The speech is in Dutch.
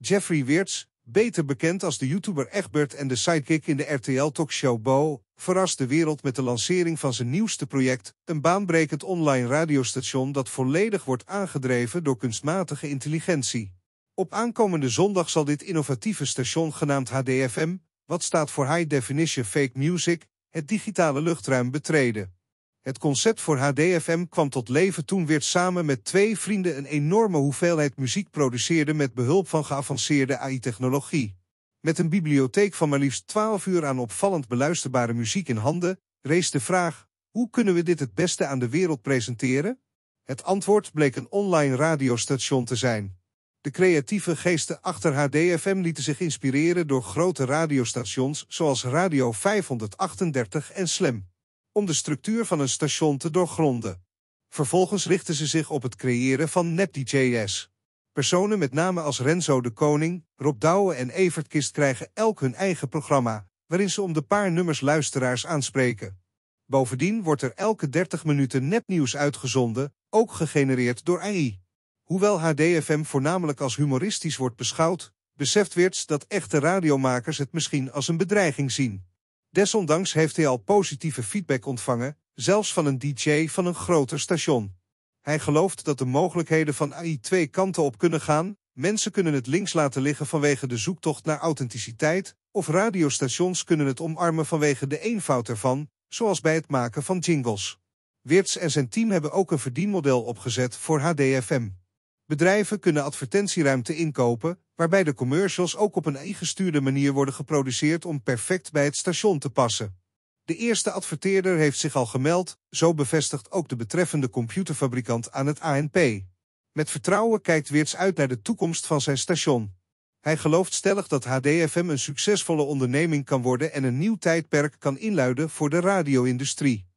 Jeffrey Weerts, beter bekend als de YouTuber Egbert en de sidekick in de RTL-talkshow Bo, verrast de wereld met de lancering van zijn nieuwste project, een baanbrekend online radiostation dat volledig wordt aangedreven door kunstmatige intelligentie. Op aankomende zondag zal dit innovatieve station genaamd HDFM, wat staat voor High Definition Fake Music, het digitale luchtruim betreden. Het concept voor HDFM kwam tot leven toen Weert samen met twee vrienden een enorme hoeveelheid muziek produceerde met behulp van geavanceerde AI-technologie. Met een bibliotheek van maar liefst 12 uur aan opvallend beluisterbare muziek in handen, rees de vraag, hoe kunnen we dit het beste aan de wereld presenteren? Het antwoord bleek een online radiostation te zijn. De creatieve geesten achter HDFM lieten zich inspireren door grote radiostations zoals Radio 538 en Slam om de structuur van een station te doorgronden. Vervolgens richten ze zich op het creëren van NepDJs. Personen met name als Renzo de Koning, Rob Douwe en Evert Kist krijgen elk hun eigen programma, waarin ze om de paar nummers luisteraars aanspreken. Bovendien wordt er elke 30 minuten nepnieuws uitgezonden, ook gegenereerd door AI. Hoewel HDFM voornamelijk als humoristisch wordt beschouwd, beseft Wirtz dat echte radiomakers het misschien als een bedreiging zien. Desondanks heeft hij al positieve feedback ontvangen, zelfs van een DJ van een groter station. Hij gelooft dat de mogelijkheden van AI twee kanten op kunnen gaan. Mensen kunnen het links laten liggen vanwege de zoektocht naar authenticiteit, of radiostations kunnen het omarmen vanwege de eenvoud ervan, zoals bij het maken van jingles. Wirts en zijn team hebben ook een verdienmodel opgezet voor HDFM. Bedrijven kunnen advertentieruimte inkopen, waarbij de commercials ook op een ingestuurde manier worden geproduceerd om perfect bij het station te passen. De eerste adverteerder heeft zich al gemeld, zo bevestigt ook de betreffende computerfabrikant aan het ANP. Met vertrouwen kijkt Weerts uit naar de toekomst van zijn station. Hij gelooft stellig dat HDFM een succesvolle onderneming kan worden en een nieuw tijdperk kan inluiden voor de radio-industrie.